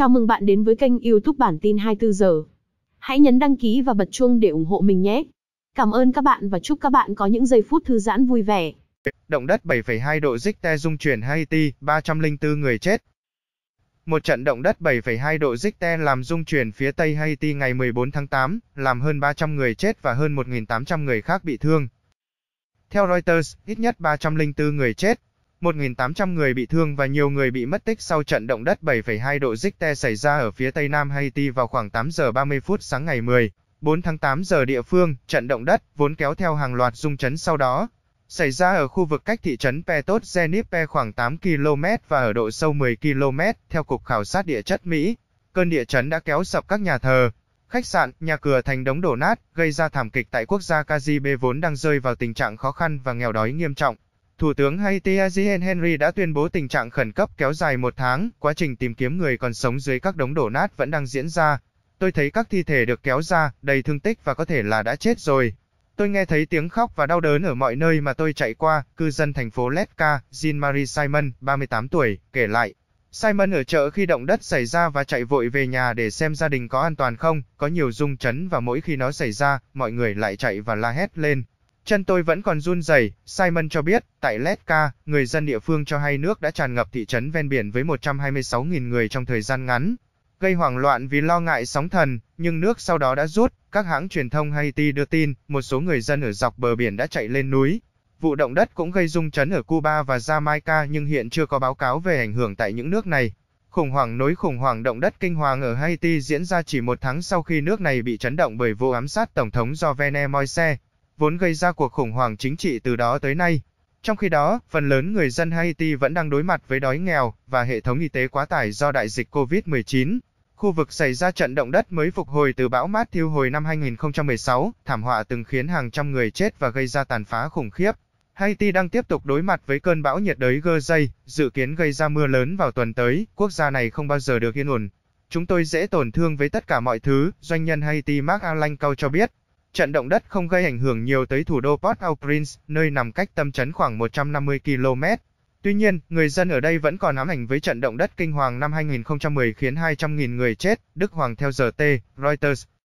Chào mừng bạn đến với kênh YouTube bản tin 24 giờ. Hãy nhấn đăng ký và bật chuông để ủng hộ mình nhé. Cảm ơn các bạn và chúc các bạn có những giây phút thư giãn vui vẻ. Động đất 7,2 độ Richter rung chuyển Haiti, 304 người chết. Một trận động đất 7,2 độ Richter làm rung chuyển phía Tây Haiti ngày 14 tháng 8, làm hơn 300 người chết và hơn 1.800 người khác bị thương. Theo Reuters, ít nhất 304 người chết, 1.800 người bị thương và nhiều người bị mất tích sau trận động đất 7,2 độ Richter xảy ra ở phía tây nam Haiti vào khoảng 8 giờ 30 phút sáng ngày 10, 4 tháng 8 giờ địa phương, trận động đất vốn kéo theo hàng loạt rung chấn sau đó, xảy ra ở khu vực cách thị trấn Petot Zenipe khoảng 8 km và ở độ sâu 10 km, theo Cục Khảo sát Địa chất Mỹ. Cơn địa chấn đã kéo sập các nhà thờ, khách sạn, nhà cửa thành đống đổ nát, gây ra thảm kịch tại quốc gia Kajibe vốn đang rơi vào tình trạng khó khăn và nghèo đói nghiêm trọng. Thủ tướng Haiti Ariel Henry đã tuyên bố tình trạng khẩn cấp kéo dài một tháng, quá trình tìm kiếm người còn sống dưới các đống đổ nát vẫn đang diễn ra. Tôi thấy các thi thể được kéo ra, đầy thương tích và có thể là đã chết rồi. Tôi nghe thấy tiếng khóc và đau đớn ở mọi nơi mà tôi chạy qua, cư dân thành phố Letka, Jean-Marie Simon, 38 tuổi, kể lại. Simon ở chợ khi động đất xảy ra và chạy vội về nhà để xem gia đình có an toàn không, có nhiều rung chấn và mỗi khi nó xảy ra, mọi người lại chạy và la hét lên. Chân tôi vẫn còn run rẩy, Simon cho biết, tại Letka, người dân địa phương cho hay nước đã tràn ngập thị trấn ven biển với 126.000 người trong thời gian ngắn, gây hoảng loạn vì lo ngại sóng thần, nhưng nước sau đó đã rút, các hãng truyền thông Haiti đưa tin, một số người dân ở dọc bờ biển đã chạy lên núi. Vụ động đất cũng gây rung chấn ở Cuba và Jamaica nhưng hiện chưa có báo cáo về ảnh hưởng tại những nước này. Khủng hoảng nối khủng hoảng động đất kinh hoàng ở Haiti diễn ra chỉ một tháng sau khi nước này bị chấn động bởi vụ ám sát Tổng thống Jovenel Moise vốn gây ra cuộc khủng hoảng chính trị từ đó tới nay. Trong khi đó, phần lớn người dân Haiti vẫn đang đối mặt với đói nghèo và hệ thống y tế quá tải do đại dịch COVID-19. Khu vực xảy ra trận động đất mới phục hồi từ bão mát thiêu hồi năm 2016, thảm họa từng khiến hàng trăm người chết và gây ra tàn phá khủng khiếp. Haiti đang tiếp tục đối mặt với cơn bão nhiệt đới Gersey, dự kiến gây ra mưa lớn vào tuần tới, quốc gia này không bao giờ được yên ổn. Chúng tôi dễ tổn thương với tất cả mọi thứ, doanh nhân Haiti Mark Alain Cau cho biết. Trận động đất không gây ảnh hưởng nhiều tới thủ đô Port-au-Prince, nơi nằm cách tâm chấn khoảng 150 km. Tuy nhiên, người dân ở đây vẫn còn ám ảnh với trận động đất kinh hoàng năm 2010 khiến 200.000 người chết, Đức Hoàng theo giờ T, Reuters,